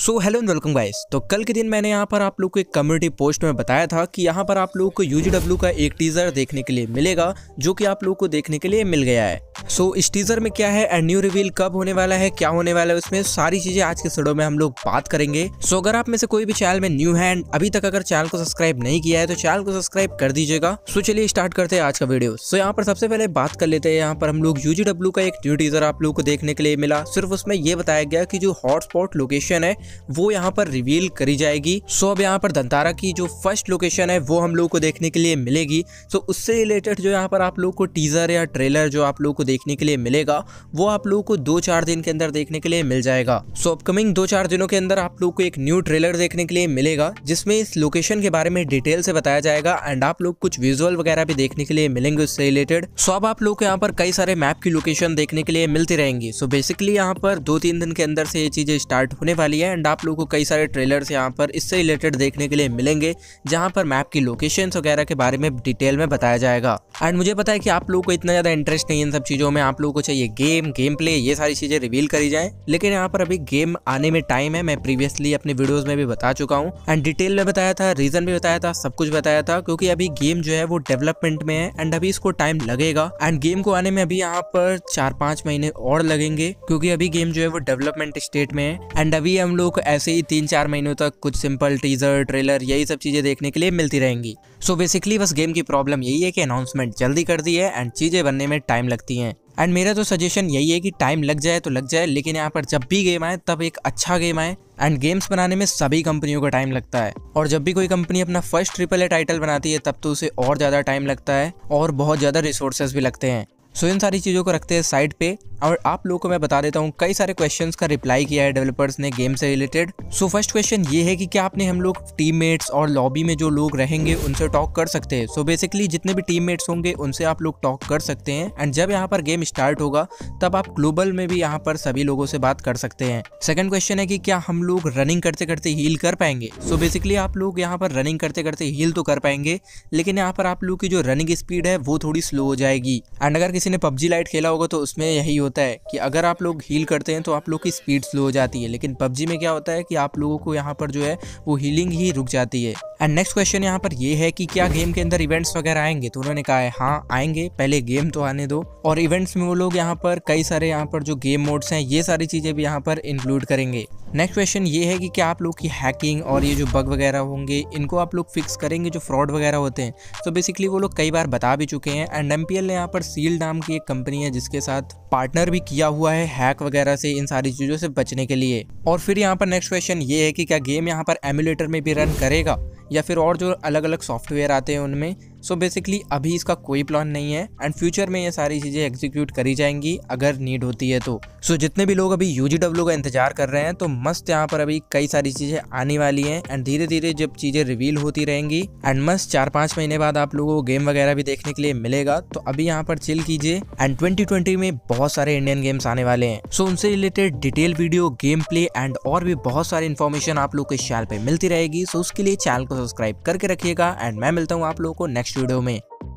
so hello and welcome guys तो कल के दिन मैंने यहाँ पर आप लोग को एक कम्युनिटी पोस्ट में बताया था कि यहाँ पर आप लोग को यू का एक टीज़र देखने के लिए मिलेगा जो कि आप लोग को देखने के लिए मिल गया है सो so, इस टीजर में क्या है एंड न्यू रिवील कब होने वाला है क्या होने वाला है उसमें सारी चीजें आज के सड़ो में हम लोग बात करेंगे सो so, अगर आप में से कोई भी चैनल में न्यू है एंड अभी तक अगर चैनल को सब्सक्राइब नहीं किया है तो चैनल को सब्सक्राइब कर दीजिएगा सो so, चलिए स्टार्ट करते हैं आज का वीडियो सो so, यहाँ पर सबसे पहले बात कर लेते हैं यहाँ पर हम लोग यूजीडब्ल्यू का एक न्यू टीजर आप लोग को देखने के लिए मिला सिर्फ उसमें यह बताया गया की जो हॉटस्पॉट लोकेशन है वो यहाँ पर रिवील करी जाएगी सो अब यहाँ पर दंतारा की जो फर्स्ट लोकेशन है वो हम लोग को देखने के लिए मिलेगी सो उससे रिलेटेड जो यहाँ पर आप लोग को टीजर या ट्रेलर जो आप लोग को देखने के लिए मिलेगा वो आप लोगों को दो चार दिन के अंदर देखने के लिए मिल जाएगा सो अपकमिंग दो चार दिनों के अंदर आप लोग को एक न्यू ट्रेलर देखने के लिए मिलेगा जिसमें इस लोकेशन के बारे में डिटेल से बताया जाएगा एंड आप लोग कुछ विजुअल वगैरह भी देखने के लिए मिलेंगे उससे रिलेटेड सो अब आप लोग को यहाँ पर कई सारे मैप की लोकेशन देखने के लिए मिलती रहेंगी सो बेसिकली यहाँ पर दो तीन दिन के अंदर से ये चीजें स्टार्ट होने वाली है एंड आप लोग को कई सारे ट्रेलर यहाँ पर इससे रिलेटेड देखने के लिए मिलेंगे जहाँ पर मैप की लोकेशन वगैरह के बारे में डिटेल में बताया जाएगा एंड मुझे पता है कि आप लोग को इतना ज्यादा इंटरेस्ट नहीं है इन सब चीज चीज़ों में आप लोगों को चाहिए गेम गेम प्ले ये सारी चीज़ें रिवील करी जाए लेकिन यहाँ पर अभी गेम आने में टाइम है मैं प्रीवियसली अपने वीडियोज में भी बता चुका हूँ एंड डिटेल में बताया था रीजन भी बताया था सब कुछ बताया था क्योंकि अभी गेम जो है वो डेवलपमेंट में है एंड अभी इसको टाइम लगेगा एंड गेम को आने में अभी यहाँ पर चार पांच महीने और लगेंगे क्योंकि अभी गेम जो है वो डेवलपमेंट स्टेट में है एंड अभी हम लोग ऐसे ही तीन चार महीनों तक कुछ सिंपल टीजर ट्रेलर यही सब चीज़ें देखने के लिए मिलती रहेंगी सो so बेसिकली बस गेम की प्रॉब्लम यही है कि अनाउंसमेंट जल्दी कर दी है एंड चीज़ें बनने में टाइम लगती है एंड मेरा तो सजेशन यही है कि टाइम लग जाए तो लग जाए लेकिन यहाँ पर जब भी गेम आए तब एक अच्छा गेम आए एंड गेम्स बनाने में सभी कंपनियों का टाइम लगता है और जब भी कोई कंपनी अपना फर्स्ट ट्रिपल ए टाइटल बनाती है तब तो उसे और ज़्यादा टाइम लगता है और बहुत ज़्यादा रिसोर्सेज भी लगते हैं सो इन सारी चीज़ों को रखते हैं साइड पे और आप लोगों को मैं बता देता हूँ कई सारे क्वेश्चंस का रिप्लाई किया है डेवलपर्स ने गेम से रिलेटेड सो फर्स्ट क्वेश्चन ये है कि क्या आपने हम लोग टीममेट्स और लॉबी में जो लोग रहेंगे उनसे टॉक कर सकते हैं सो बेसिकली जितने भी टीम होंगे उनसे आप लोग टॉक कर सकते हैं एंड जब यहाँ पर गेम स्टार्ट होगा तब आप ग्लोबल में भी यहाँ पर सभी लोगों से बात कर सकते हैं सेकेंड क्वेश्चन है कि क्या हम लोग रनिंग करते करते हील कर पाएंगे सो so, बेसिकली आप लोग यहाँ पर रनिंग करते करते हील तो कर पाएंगे लेकिन यहाँ पर आप लोग की जो रनिंग स्पीड है वो थोड़ी स्लो हो जाएगी एंड अगर किसी ने पबजी लाइट खेला होगा तो उसमें यही होता है कि अगर आप लोग हील करते हैं तो आप लोग की स्पीड स्लो हो जाती है लेकिन पबजी में क्या होता है कि आप लोगों को यहाँ पर जो है वो हीलिंग ही रुक जाती है एंड नेक्स्ट क्वेश्चन यहाँ पर ये है कि क्या गेम के अंदर इवेंट्स वगैरह आएंगे तो उन्होंने कहा है हाँ आएंगे पहले गेम तो आने दो और इवेंट्स में वो लोग यहाँ पर कई सारे यहाँ पर जो गेम मोड्स हैं ये सारी चीज़ें भी यहाँ पर इंक्लूड करेंगे नेक्स्ट क्वेश्चन ये है कि क्या आप लोग की हैकिंग और ये जो बग वगैरह होंगे इनको आप लोग फिक्स करेंगे जो फ्रॉड वगैरह होते हैं तो बेसिकली वो लोग कई बार बता भी चुके हैं एंड एम ने यहाँ पर सील नाम की एक कंपनी है जिसके साथ पार्टनर भी किया हुआ है हैक वगैरह से इन सारी चीज़ों से बचने के लिए और फिर यहाँ पर नेक्स्ट क्वेश्चन ये है कि क्या गेम यहाँ पर एमुलेटर में भी रन करेगा या फिर और जो अलग अलग सॉफ्टवेयर आते हैं उनमें सो so बेसिकली अभी इसका कोई प्लान नहीं है एंड फ्यूचर में ये सारी चीज़ें एग्जीक्यूट करी जाएंगी अगर नीड होती है तो सो so जितने भी लोग अभी यू का इंतजार कर रहे हैं तो मस्त यहाँ पर अभी कई सारी चीज़ें आने वाली हैं एंड धीरे धीरे जब चीज़ें रिवील होती रहेंगी एंड मस्त चार पांच महीने बाद आप लोगों को गेम वगैरह भी देखने के लिए मिलेगा तो अभी यहाँ पर चिल कीजिए एंड ट्वेंटी में बहुत सारे इंडियन गेम्स आने वाले हैं सो so उनसे related detail video game play and और भी बहुत सारी इन्फॉर्मेशन आप लोग के चैनल पर मिलती रहेगी सो so उसके लिए चैनल को सब्सक्राइब करके रखिएगा एंड मैं मिलता हूँ आप लोगों को नेक्स्ट नेक्स्ट वीडियो में